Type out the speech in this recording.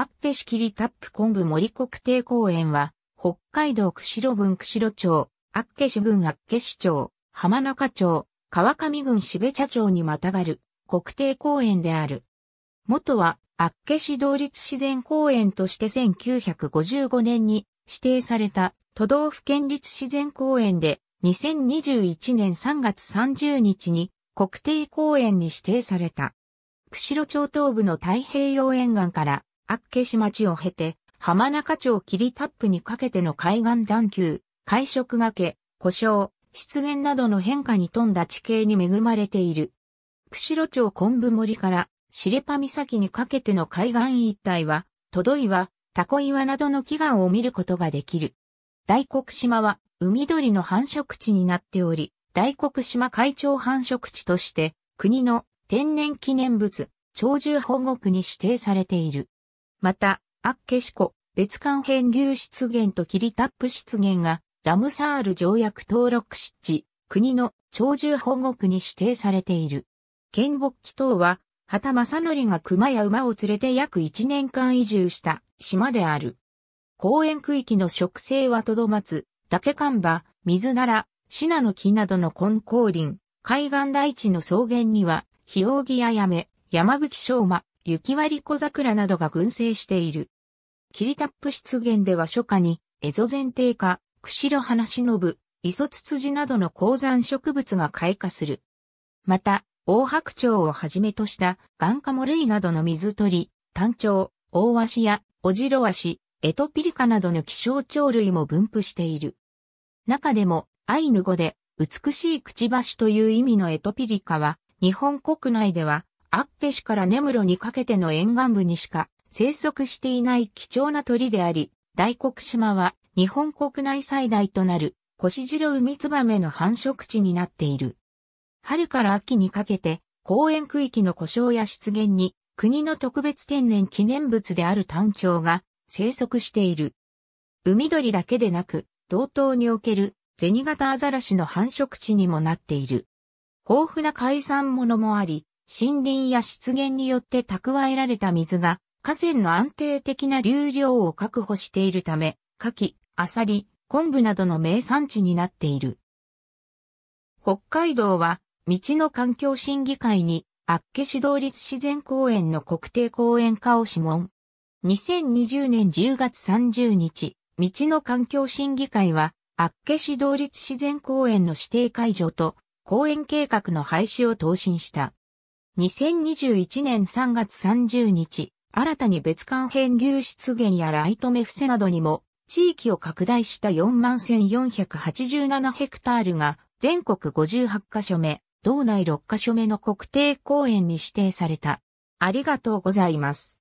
アッケシキリタップ昆布森国定公園は、北海道釧路郡釧路町、アッケシ郡アッケシ町、浜中町、川上郡標茶町にまたがる国定公園である。元は、厚岸道立自然公園として1955年に指定された都道府県立自然公園で2021年3月30日に国定公園に指定された。釧路町東部の太平洋沿岸から厚岸町を経て、浜中町霧タップにかけての海岸段丘、海食がけ、故障、湿原などの変化に富んだ地形に恵まれている。釧路町昆布森からレパ岬にかけての海岸一帯は、トド岩、タコ岩などの祈願を見ることができる。大黒島は海鳥の繁殖地になっており、大黒島海鳥繁殖地として国の天然記念物、鳥獣保護区に指定されている。また、アッケシコ、別館編牛湿原とキリタップ湿原が、ラムサール条約登録湿地、国の鳥獣保護区に指定されている。県木祈祷は、畑正則が熊や馬を連れて約1年間移住した島である。公園区域の植生はとどまつ、竹看板、水なら、シナの木などの根光林、海岸大地の草原には、ヒオウギやヤメ、山吹昌馬、雪割小桜などが群生している。キリタップ湿原では初夏に、エゾゼンテイカ、クシロハナシノブ、イソツツジなどの高山植物が開花する。また、大白鳥をはじめとしたガンカモ類などの水鳥、タンチョウ、オオワシやオジロワシ、エトピリカなどの希少鳥類も分布している。中でも、アイヌ語で、美しいくちばしという意味のエトピリカは、日本国内ではアッケ氏から根室にかけての沿岸部にしか生息していない貴重な鳥であり、大黒島は日本国内最大となるコシジロウミツバメの繁殖地になっている。春から秋にかけて公園区域の故障や湿原に国の特別天然記念物である単調が生息している。海鳥だけでなく、同等におけるゼニガタアザラシの繁殖地にもなっている。豊富な海産物もあり、森林や湿原によって蓄えられた水が河川の安定的な流量を確保しているため、牡蠣、アサリ、昆布などの名産地になっている。北海道は、道の環境審議会に、厚岸道立自然公園の国定公園化を諮問。2020年10月30日、道の環境審議会は、厚岸道立自然公園の指定解除と、公園計画の廃止を答申した。2021年3月30日、新たに別館編牛出現やライト目伏せなどにも、地域を拡大した41,487ヘクタールが、全国58カ所目、道内6カ所目の国定公園に指定された。ありがとうございます。